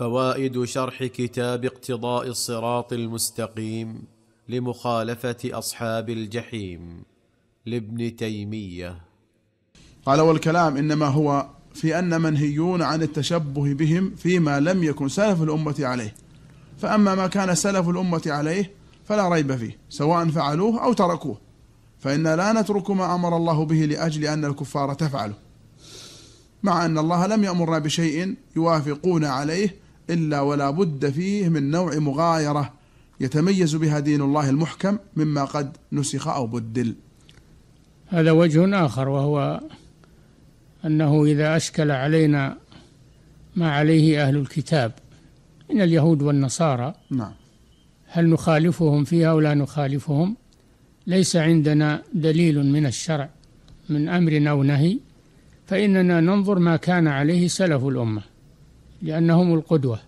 فوائد شرح كتاب اقتضاء الصراط المستقيم لمخالفه اصحاب الجحيم لابن تيميه قال والكلام انما هو في ان منهيون عن التشبه بهم فيما لم يكن سلف الامه عليه فاما ما كان سلف الامه عليه فلا ريب فيه سواء فعلوه او تركوه فإنا لا نترك ما أمر الله به لأجل أن الكفار تفعله مع أن الله لم يأمرنا بشيء يوافقون عليه إلا ولا بد فيه من نوع مغايرة يتميز بها دين الله المحكم مما قد نسخ أو بدل هذا وجه آخر وهو أنه إذا أشكل علينا ما عليه أهل الكتاب من اليهود والنصارى نعم هل نخالفهم فيها أو لا نخالفهم ليس عندنا دليل من الشرع من أمر أو نهي فإننا ننظر ما كان عليه سلف الأمة لأنهم القدوة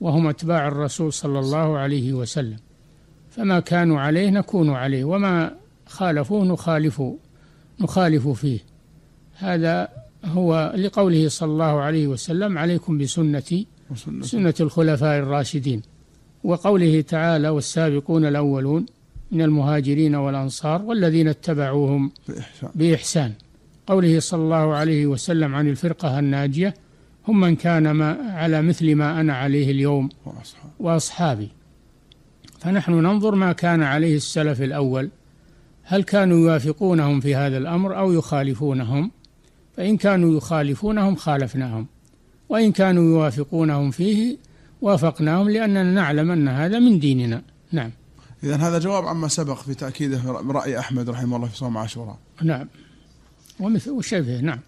وهم أتباع الرسول صلى الله عليه وسلم فما كانوا عليه نكون عليه وما خالفوه نخالف نخالف فيه هذا هو لقوله صلى الله عليه وسلم عليكم بسنتي سنة الخلفاء الراشدين وقوله تعالى والسابقون الأولون من المهاجرين والأنصار والذين اتبعوهم بإحسان قوله صلى الله عليه وسلم عن الفرقة الناجية هم من كان ما على مثل ما أنا عليه اليوم وأصحابي فنحن ننظر ما كان عليه السلف الأول هل كانوا يوافقونهم في هذا الأمر أو يخالفونهم فإن كانوا يخالفونهم خالفناهم وإن كانوا يوافقونهم فيه وافقناهم لأننا نعلم أن هذا من ديننا نعم إذا هذا جواب عما سبق في تأكيده رأي أحمد رحمه الله في صوم عاشوراء نعم ومثل وشبهه نعم